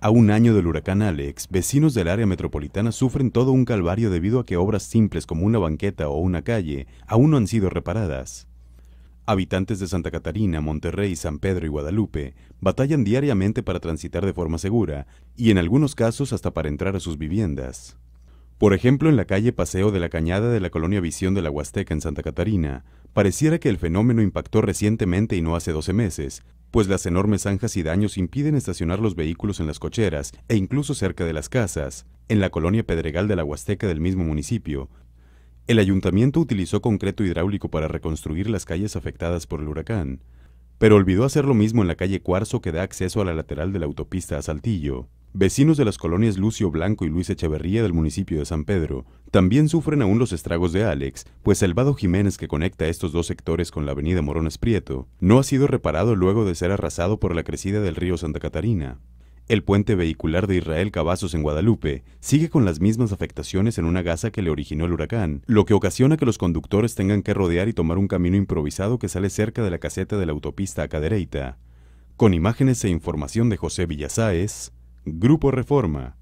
A un año del huracán Alex, vecinos del área metropolitana sufren todo un calvario debido a que obras simples como una banqueta o una calle aún no han sido reparadas. Habitantes de Santa Catarina, Monterrey, San Pedro y Guadalupe batallan diariamente para transitar de forma segura y en algunos casos hasta para entrar a sus viviendas. Por ejemplo, en la calle Paseo de la Cañada de la colonia Visión de la Huasteca en Santa Catarina, pareciera que el fenómeno impactó recientemente y no hace 12 meses, pues las enormes zanjas y daños impiden estacionar los vehículos en las cocheras e incluso cerca de las casas. En la colonia Pedregal de la Huasteca del mismo municipio, el ayuntamiento utilizó concreto hidráulico para reconstruir las calles afectadas por el huracán, pero olvidó hacer lo mismo en la calle Cuarzo que da acceso a la lateral de la autopista a Saltillo. Vecinos de las colonias Lucio Blanco y Luis Echeverría del municipio de San Pedro también sufren aún los estragos de Alex, pues el vado Jiménez que conecta estos dos sectores con la avenida Morones Prieto no ha sido reparado luego de ser arrasado por la crecida del río Santa Catarina. El puente vehicular de Israel Cavazos en Guadalupe sigue con las mismas afectaciones en una gasa que le originó el huracán, lo que ocasiona que los conductores tengan que rodear y tomar un camino improvisado que sale cerca de la caseta de la autopista Acadereita. Con imágenes e información de José Villasáez, Grupo Reforma